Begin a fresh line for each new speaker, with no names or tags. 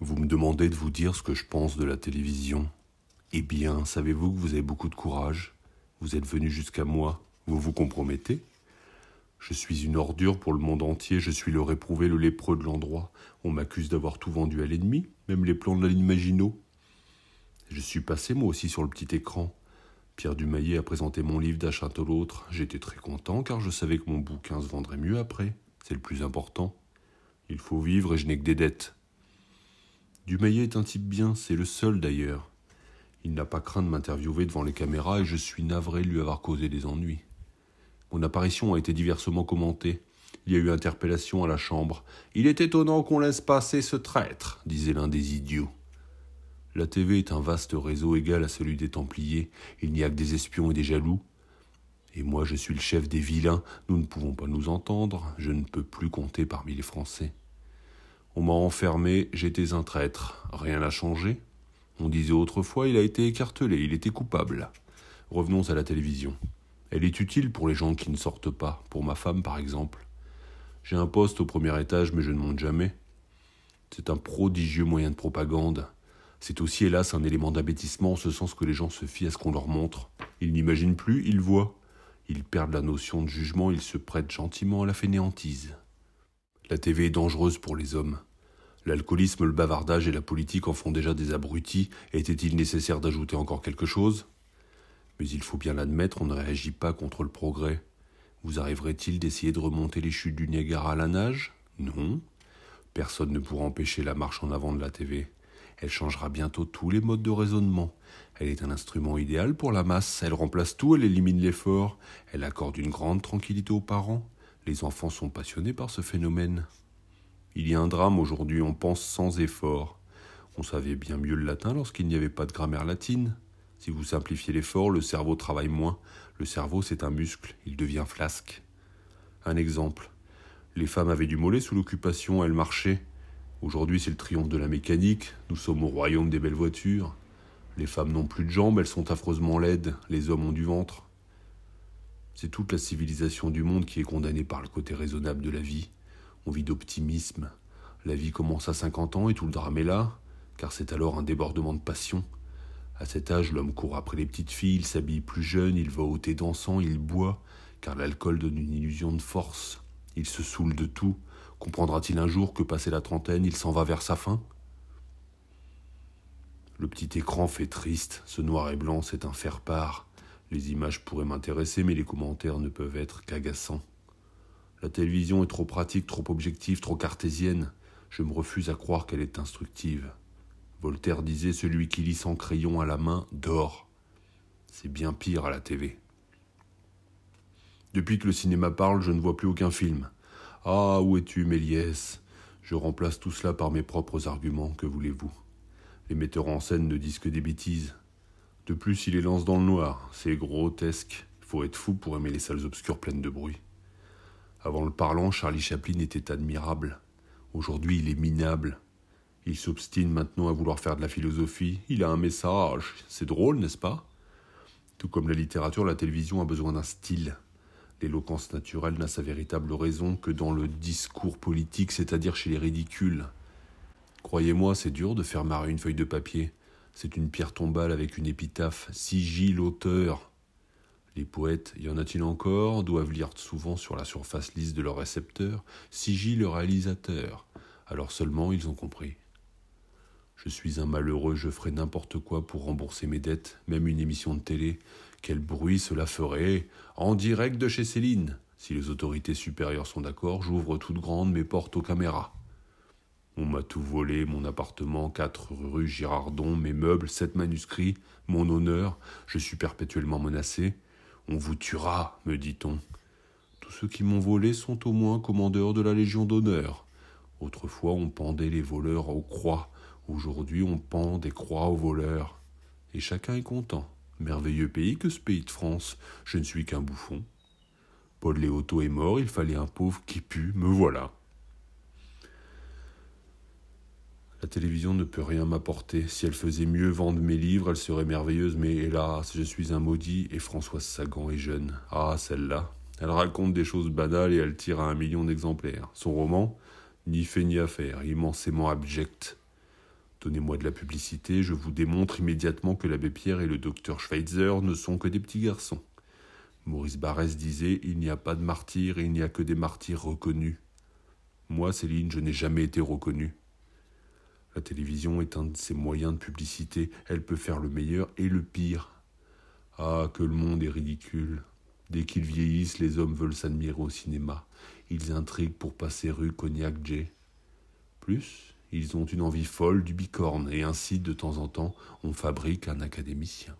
Vous me demandez de vous dire ce que je pense de la télévision. Eh bien, savez-vous que vous avez beaucoup de courage Vous êtes venu jusqu'à moi, vous vous compromettez Je suis une ordure pour le monde entier, je suis le réprouvé, le lépreux de l'endroit. On m'accuse d'avoir tout vendu à l'ennemi, même les plans de la ligne Maginot. Je suis passé moi aussi sur le petit écran. Pierre Dumaillet a présenté mon livre d'achat à l'autre. J'étais très content car je savais que mon bouquin se vendrait mieux après. C'est le plus important. Il faut vivre et je n'ai que des dettes. Dumayet est un type bien, c'est le seul d'ailleurs. Il n'a pas craint de m'interviewer devant les caméras et je suis navré de lui avoir causé des ennuis. Mon apparition a été diversement commentée. Il y a eu interpellation à la chambre. Il est étonnant qu'on laisse passer ce traître, disait l'un des idiots. La TV est un vaste réseau égal à celui des Templiers. Il n'y a que des espions et des jaloux. Et moi, je suis le chef des vilains. Nous ne pouvons pas nous entendre. Je ne peux plus compter parmi les Français. On m'a enfermé, j'étais un traître. Rien n'a changé. On disait autrefois, il a été écartelé, il était coupable. Revenons à la télévision. Elle est utile pour les gens qui ne sortent pas, pour ma femme par exemple. J'ai un poste au premier étage, mais je ne monte jamais. C'est un prodigieux moyen de propagande. C'est aussi, hélas, un élément d'abêtissement en ce sens que les gens se fient à ce qu'on leur montre. Ils n'imaginent plus, ils voient. Ils perdent la notion de jugement, ils se prêtent gentiment à la fainéantise. La TV est dangereuse pour les hommes. L'alcoolisme, le bavardage et la politique en font déjà des abrutis. Était-il nécessaire d'ajouter encore quelque chose Mais il faut bien l'admettre, on ne réagit pas contre le progrès. Vous arriverait-il d'essayer de remonter les chutes du Niagara à la nage Non. Personne ne pourra empêcher la marche en avant de la TV. Elle changera bientôt tous les modes de raisonnement. Elle est un instrument idéal pour la masse, elle remplace tout, elle élimine l'effort, elle accorde une grande tranquillité aux parents, les enfants sont passionnés par ce phénomène. Il y a un drame aujourd'hui, on pense sans effort. On savait bien mieux le latin lorsqu'il n'y avait pas de grammaire latine. Si vous simplifiez l'effort, le cerveau travaille moins. Le cerveau, c'est un muscle, il devient flasque. Un exemple. Les femmes avaient du mollet sous l'occupation, elles marchaient. Aujourd'hui, c'est le triomphe de la mécanique, nous sommes au royaume des belles voitures. Les femmes n'ont plus de jambes, elles sont affreusement laides, les hommes ont du ventre. C'est toute la civilisation du monde qui est condamnée par le côté raisonnable de la vie. On vit d'optimisme. La vie commence à 50 ans et tout le drame est là, car c'est alors un débordement de passion. À cet âge, l'homme court après les petites filles, il s'habille plus jeune, il va au thé dansant, il boit, car l'alcool donne une illusion de force. Il se saoule de tout. Comprendra-t-il un jour que, passé la trentaine, il s'en va vers sa fin Le petit écran fait triste, ce noir et blanc, c'est un faire-part. Les images pourraient m'intéresser, mais les commentaires ne peuvent être qu'agaçants. La télévision est trop pratique, trop objective, trop cartésienne. Je me refuse à croire qu'elle est instructive. Voltaire disait Celui qui lit sans crayon à la main dort. C'est bien pire à la TV. Depuis que le cinéma parle, je ne vois plus aucun film. Ah, où es-tu, Méliès Je remplace tout cela par mes propres arguments, que voulez-vous Les metteurs en scène ne disent que des bêtises. De plus, il est lance dans le noir. C'est grotesque. Faut être fou pour aimer les salles obscures pleines de bruit. Avant le parlant, Charlie Chaplin était admirable. Aujourd'hui, il est minable. Il s'obstine maintenant à vouloir faire de la philosophie. Il a un message. C'est drôle, n'est-ce pas Tout comme la littérature, la télévision a besoin d'un style. L'éloquence naturelle n'a sa véritable raison que dans le discours politique, c'est-à-dire chez les ridicules. Croyez-moi, c'est dur de faire marrer une feuille de papier. C'est une pierre tombale avec une épitaphe sigil auteur. Les poètes, y en a-t-il encore, doivent lire souvent sur la surface lisse de leur récepteur sigil le réalisateur. Alors seulement ils ont compris. Je suis un malheureux, je ferai n'importe quoi pour rembourser mes dettes, même une émission de télé. Quel bruit cela ferait En direct de chez Céline Si les autorités supérieures sont d'accord, j'ouvre toutes grandes mes portes aux caméras. On m'a tout volé, mon appartement, quatre rues, Girardon, mes meubles, sept manuscrits, mon honneur, je suis perpétuellement menacé. On vous tuera, me dit-on. Tous ceux qui m'ont volé sont au moins commandeurs de la Légion d'honneur. Autrefois on pendait les voleurs aux croix, aujourd'hui on pend des croix aux voleurs. Et chacun est content. Merveilleux pays que ce pays de France, je ne suis qu'un bouffon. Paul Léoto est mort, il fallait un pauvre qui pue, me voilà. La télévision ne peut rien m'apporter. Si elle faisait mieux vendre mes livres, elle serait merveilleuse, mais hélas, je suis un maudit et Françoise Sagan est jeune. Ah, celle-là. Elle raconte des choses banales et elle tire à un million d'exemplaires. Son roman Ni fait ni affaire, immensément abject. Donnez-moi de la publicité, je vous démontre immédiatement que l'abbé Pierre et le docteur Schweitzer ne sont que des petits garçons. Maurice Barrès disait Il n'y a pas de martyrs, il n'y a que des martyrs reconnus. Moi, Céline, je n'ai jamais été reconnue. La télévision est un de ses moyens de publicité, elle peut faire le meilleur et le pire. Ah, que le monde est ridicule. Dès qu'ils vieillissent, les hommes veulent s'admirer au cinéma. Ils intriguent pour passer rue Cognac J. Plus, ils ont une envie folle du bicorne, et ainsi, de temps en temps, on fabrique un académicien.